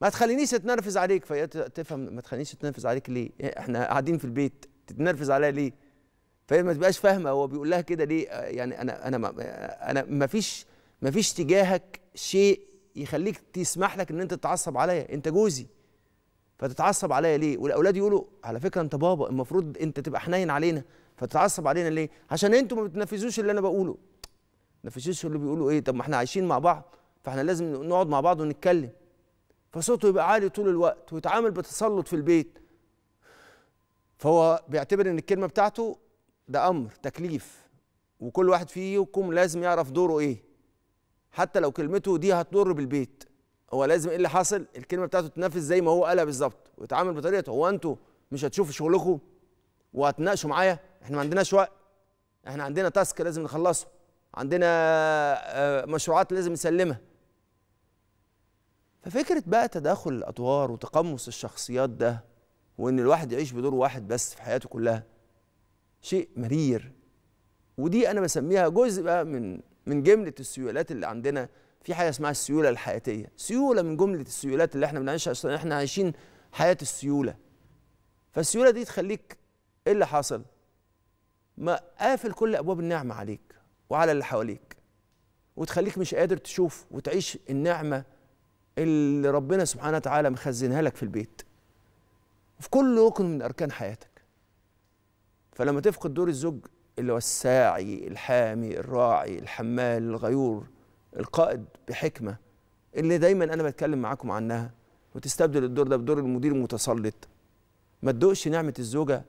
ما تخلينيش اتنرفز عليك فهي تفهم ما تخلينيش اتنرفز عليك ليه إيه، احنا قاعدين في البيت تتنرفز عليا ليه فهي ما تبقاش فاهمه هو بيقول لها كده ليه آه، يعني انا انا ما انا ما فيش ما فيش تجاهك شيء يخليك تسمح لك ان انت تتعصب عليا انت جوزي فتتعصب عليا ليه والاولاد يقولوا على فكره انت بابا المفروض انت تبقى حنين علينا فتتعصب علينا ليه عشان انتوا ما بتنفذوش اللي انا بقوله ما بتنفذوش اللي بيقولوا ايه طب ما احنا عايشين مع بعض فاحنا لازم نقعد مع بعض ونتكلم فصوته يبقى عالي طول الوقت ويتعامل بتسلط في البيت فهو بيعتبر ان الكلمه بتاعته ده امر تكليف وكل واحد فيكم لازم يعرف دوره ايه حتى لو كلمته دي هتضر بالبيت هو لازم ايه اللي حصل الكلمه بتاعته تنفذ زي ما هو قالها بالظبط ويتعامل بطريقه هو انتوا مش هتشوفوا شغلكم وهتناقشوا معايا احنا ما عندناش وقت احنا عندنا تاسك لازم نخلصه عندنا آه، مشروعات لازم نسلمها ففكرة بقى تداخل الأدوار وتقمص الشخصيات ده وإن الواحد يعيش بدور واحد بس في حياته كلها شيء مرير ودي أنا بسميها جزء بقى من من جملة السيولات اللي عندنا في حاجة اسمها السيولة الحياتية سيولة من جملة السيولات اللي احنا بنعيشها أصلا احنا عايشين حياة السيولة فالسيولة دي تخليك إيه اللي حصل؟ ما قافل كل أبواب النعمة عليك وعلى اللي حواليك وتخليك مش قادر تشوف وتعيش النعمة اللي ربنا سبحانه وتعالى مخزنها لك في البيت في كل ركن من أركان حياتك فلما تفقد دور الزوج اللي هو الساعي الحامي الراعي الحمال الغيور القائد بحكمة اللي دايما أنا بتكلم معاكم عنها وتستبدل الدور ده بدور المدير المتسلط ما تدوقش نعمة الزوجة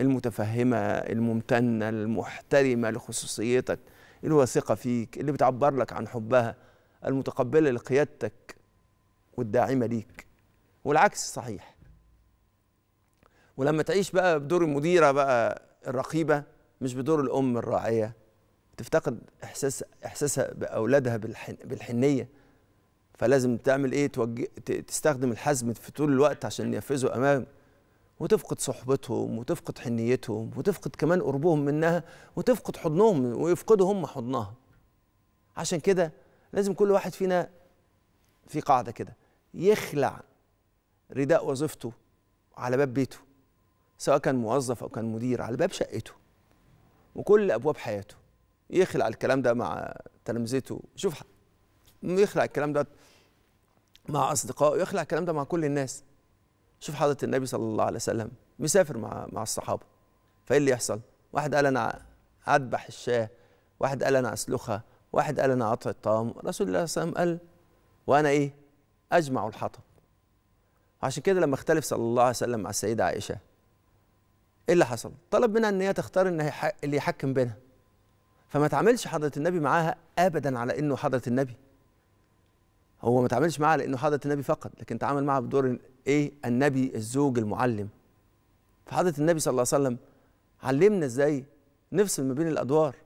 المتفهمة الممتنة المحترمة لخصوصيتك الواثقة فيك اللي بتعبر لك عن حبها المتقبلة لقيادتك والداعمه ليك والعكس صحيح ولما تعيش بقى بدور المديره بقى الرقيبه مش بدور الام الراعيه تفتقد احساس احساسها باولادها بالحن بالحنيه فلازم تعمل ايه توجه تستخدم الحزم في طول الوقت عشان ينفذوا امام وتفقد صحبتهم وتفقد حنيتهم وتفقد كمان قربهم منها وتفقد حضنهم ويفقدوا هم حضنها عشان كده لازم كل واحد فينا في قاعده كده يخلع رداء وظيفته على باب بيته سواء كان موظف او كان مدير على باب شقته وكل ابواب حياته يخلع الكلام ده مع تلامذته شوف يخلع الكلام ده مع اصدقائه يخلع الكلام ده مع كل الناس شوف حضره النبي صلى الله عليه وسلم مسافر مع مع الصحابه فايه اللي يحصل واحد قال انا اذبح الشاه واحد قال انا اسلخها واحد قال انا اقطع الطعام رسول الله صلى الله عليه وسلم قال وانا ايه أجمعوا الحطب عشان كده لما اختلف صلى الله عليه وسلم مع السيدة عائشة ايه اللي حصل؟ طلب منها ان هي تختار ان اللي يحكم بينها فما تعاملش حضرة النبي معاها ابدا على انه حضرة النبي هو ما تعاملش معاها لانه حضرة النبي فقط لكن تعامل معاها بدور ايه؟ النبي الزوج المعلم فحضرة النبي صلى الله عليه وسلم علمنا ازاي نفصل ما بين الادوار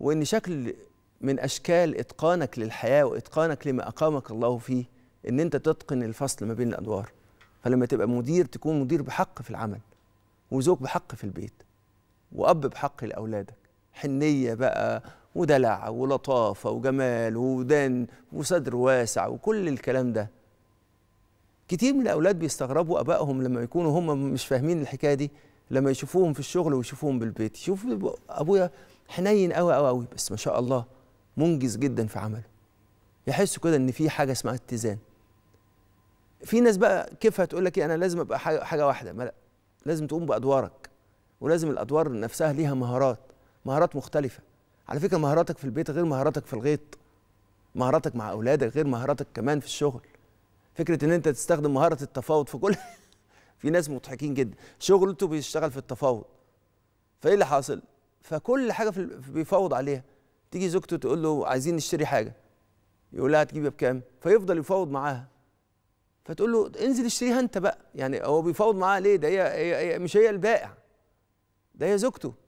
وان شكل من اشكال اتقانك للحياه واتقانك لما اقامك الله فيه ان انت تتقن الفصل ما بين الادوار فلما تبقى مدير تكون مدير بحق في العمل وزوج بحق في البيت واب بحق لاولادك حنيه بقى ودلع ولطافه وجمال وودان وصدر واسع وكل الكلام ده كتير من الاولاد بيستغربوا ابائهم لما يكونوا هم مش فاهمين الحكايه دي لما يشوفوهم في الشغل ويشوفوهم بالبيت يشوف ابويا حنين قوي قوي قوي بس ما شاء الله منجز جدا في عمله يحسوا كده ان في حاجه اسمها اتزان في ناس بقى كيف هتقول لك إيه، انا لازم ابقى حاجه واحده ما لا لازم تقوم بادوارك ولازم الادوار نفسها ليها مهارات مهارات مختلفه على فكره مهاراتك في البيت غير مهاراتك في الغيط مهاراتك مع اولادك غير مهاراتك كمان في الشغل فكره ان انت تستخدم مهاره التفاوض في كل في ناس مضحكين جدا شغلته بيشتغل في التفاوض فايه اللي حاصل فكل حاجه في بيفاوض عليها تيجي زوجته تقول له عايزين نشتري حاجه يقول لها هتجيبها بكام فيفضل يفاوض معاها فتقول له انزل اشتريها انت بقى يعني هو بيفاوض معاها ليه ده هي, هي مش هي البائع ده هي زوجته